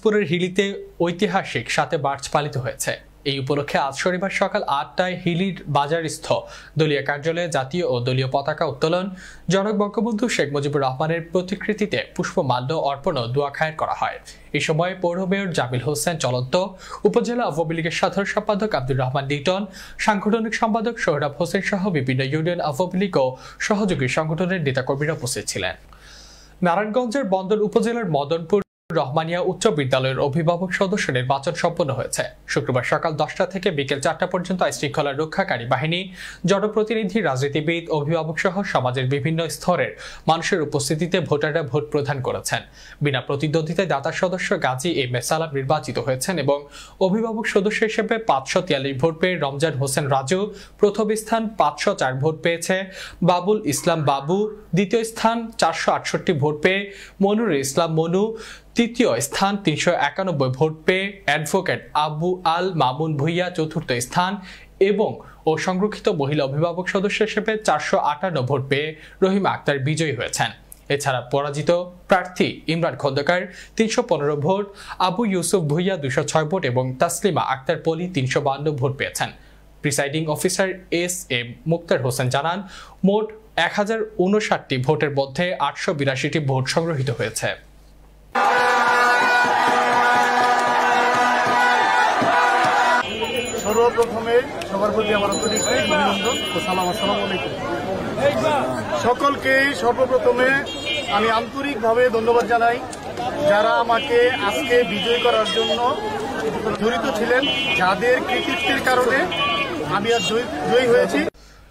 দিনাজপুরের হিলিতে ঐতিহাসিক সাথে বার্চ পালিত হয়েছে এই উপলক্ষে আজ শনিবার সকাল আটটায় হিলির বাজারস্থ দলীয় কার্যালয়ে জাতীয় ও দলীয় পতাকা উত্তোলন জনক বঙ্গবন্ধু শেখ মুজিবুর রহমানের প্রতিকৃতিতে পুষ্পমাল্য অর্পণ ও দোয়াখায়ের করা হয় এ সময় পৌর মেয়র জামিল হোসেন চলন্ত উপজেলা আওয়ামী লীগের সাধারণ সম্পাদক আব্দুর রহমান লিটন সাংগঠনিক সম্পাদক সোহরাব হোসেন সহ বিভিন্ন ইউনিয়ন আওয়ামী লীগ ও সহযোগী সংগঠনের নেতাকর্মীরা উপস্থিত ছিলেন নারায়ণগঞ্জের বন্দর উপজেলার মদনপুর রহমানিয়া উচ্চ বিদ্যালয়ের অভিভাবক সদস্য নির্বাচন সম্পন্ন হয়েছে শুক্রবার সকাল দশটা থেকে বিকেল চারটা পর্যন্ত আইনশৃঙ্খলা রক্ষাকারী বাহিনী জনপ্রতিনিধি রাজনীতিবিদ অভিভাবক সহ সমাজের বিভিন্ন স্তরের মানুষের উপস্থিতিতে ভোটাররা ভোট প্রদান করেছেন বিনা প্রতিদ্বন্দ্বিতায় দাতার সদস্য গাজী এম এস নির্বাচিত হয়েছেন এবং অভিভাবক সদস্য হিসেবে পাঁচশো তিয়াল্লিশ ভোট পেয়ে রমজান হোসেন রাজু প্রথম স্থান পাঁচশো চার ভোট পেয়েছে বাবুল ইসলাম বাবু দ্বিতীয় স্থান চারশো আটষট্টি ভোট পেয়ে মনুর ইসলাম মনু তৃতীয় স্থান তিনশো একানব্বই ভোট পেয়ে অ্যাডভোকেট আবু আল মামুন ভুইয়া চতুর্থ স্থান এবং ও সংরক্ষিত মহিলা অভিভাবক সদস্য হিসেবে চারশো আটান্ন ভোট পেয়ে রহিমা আক্তার বিজয়ী হয়েছেন এছাড়া পরাজিত প্রার্থী ইমরান খন্দকার তিনশো পনেরো ভোট আবু ইউসুফ ভুইয়া দুশো ছয় ভোট এবং তাসলিমা আক্তার পলি তিনশো বান্ন ভোট পেয়েছেন presiding officer S M Mukhtar Hossain জানান মোট এক হাজার উনষাটটি ভোটের মধ্যে আটশো বিরাশিটি ভোট সংগ্রহীত হয়েছে সর্বপ্রথমে সবার প্রতি আমার আন্তরিক সকলকে সর্বপ্রথমে আমি আন্তরিকভাবে ধন্যবাদ জানাই যারা আমাকে আজকে বিজয় করার জন্য জড়িত ছিলেন যাদের কৃতিত্বের কারণে আমি আর জয়ী হয়েছি